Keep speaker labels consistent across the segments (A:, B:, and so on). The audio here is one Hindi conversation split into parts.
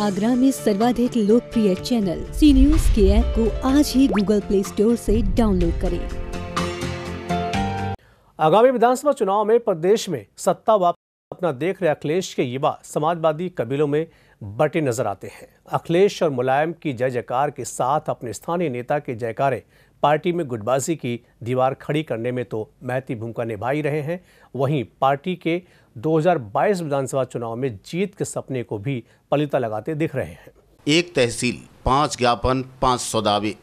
A: आगरा में सर्वाधिक लोकप्रिय चैनल सी न्यूज के ऐप को आज ही गूगल प्ले स्टोर से डाउनलोड करें आगामी विधानसभा चुनाव में प्रदेश में सत्ता वापस अपना देख रहे अखिलेश के युवा समाजवादी कबीलों में बटे नजर आते हैं अखिलेश और मुलायम की जय जयकार के साथ अपने स्थानीय नेता के जयकारे पार्टी में गुटबाजी की दीवार खड़ी करने में तो महती भूमिका निभा ही रहे हैं वहीं पार्टी के 2022 विधानसभा चुनाव में जीत के सपने को भी पलिता लगाते दिख रहे हैं
B: एक तहसील पांच ज्ञापन पांच सौ दावे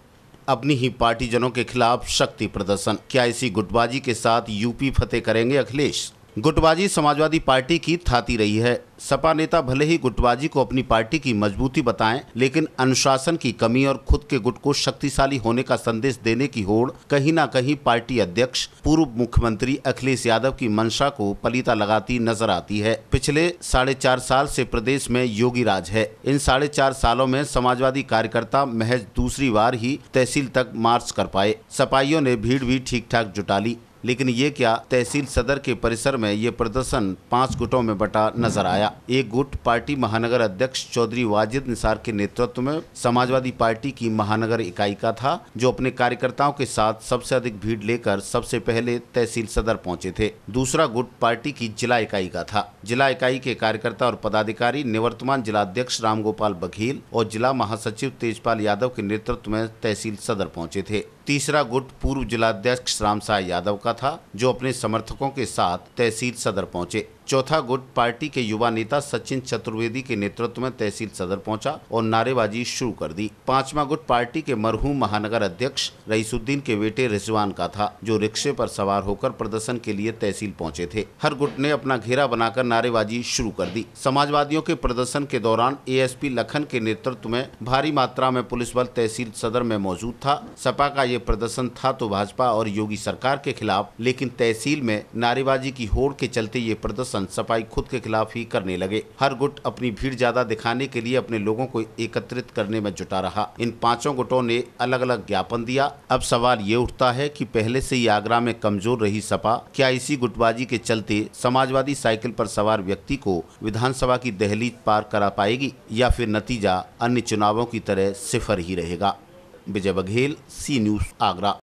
B: अपनी ही पार्टीजनों के खिलाफ शक्ति प्रदर्शन क्या इसी गुटबाजी के साथ यूपी फतेह करेंगे अखिलेश गुटबाजी समाजवादी पार्टी की थाती रही है सपा नेता भले ही गुटबाजी को अपनी पार्टी की मजबूती बताएं, लेकिन अनुशासन की कमी और खुद के गुट को शक्तिशाली होने का संदेश देने की होड़ कहीं ना कहीं पार्टी अध्यक्ष पूर्व मुख्यमंत्री अखिलेश यादव की मंशा को पलीता लगाती नजर आती है पिछले साढ़े चार साल से प्रदेश में योगी राज है इन साढ़े चार सालों में समाजवादी कार्यकर्ता महज दूसरी बार ही तहसील तक मार्च कर पाए सपाइयों ने भीड़ भी ठीक ठाक जुटा ली लेकिन ये क्या तहसील सदर के परिसर में ये प्रदर्शन पाँच गुटों में बटा नजर आया एक गुट पार्टी महानगर अध्यक्ष चौधरी वाजिद निसार के नेतृत्व में समाजवादी पार्टी की महानगर इकाई का था जो अपने कार्यकर्ताओं के साथ सबसे अधिक भीड़ लेकर सबसे पहले तहसील सदर पहुंचे थे दूसरा गुट पार्टी की जिला इकाई का था जिला इकाई के कार्यकर्ता और पदाधिकारी निवर्तमान जिलाध्यक्ष रामगोपाल बघेल और जिला महासचिव तेजपाल यादव के नेतृत्व में तहसील सदर पहुंचे थे तीसरा गुट पूर्व जिलाध्यक्ष राम यादव का था जो अपने समर्थकों के साथ तहसील सदर पहुंचे चौथा गुट पार्टी के युवा नेता सचिन चतुर्वेदी के नेतृत्व में तहसील सदर पहुंचा और नारेबाजी शुरू कर दी पांचवा गुट पार्टी के मरहूम महानगर अध्यक्ष रईसुद्दीन के बेटे रिजवान का था जो रिक्शे पर सवार होकर प्रदर्शन के लिए तहसील पहुंचे थे हर गुट ने अपना घेरा बनाकर नारेबाजी शुरू कर दी समाजवादियों के प्रदर्शन के दौरान ए लखन के नेतृत्व में भारी मात्रा में पुलिस बल तहसील सदर में मौजूद था सपा का ये प्रदर्शन था तो भाजपा और योगी सरकार के खिलाफ लेकिन तहसील में नारेबाजी की होड़ के चलते ये प्रदर्शन सन सफाई खुद के खिलाफ ही करने लगे हर गुट अपनी भीड़ ज्यादा दिखाने के लिए अपने लोगों को एकत्रित करने में जुटा रहा इन पांचों गुटों ने अलग अलग ज्ञापन दिया अब सवाल ये उठता है कि पहले से ही आगरा में कमजोर रही सपा क्या इसी गुटबाजी के चलते समाजवादी साइकिल पर सवार व्यक्ति को विधानसभा की दहलीज पार करा पाएगी या फिर नतीजा अन्य चुनावों की तरह सिफर ही रहेगा विजय बघेल सी न्यूज आगरा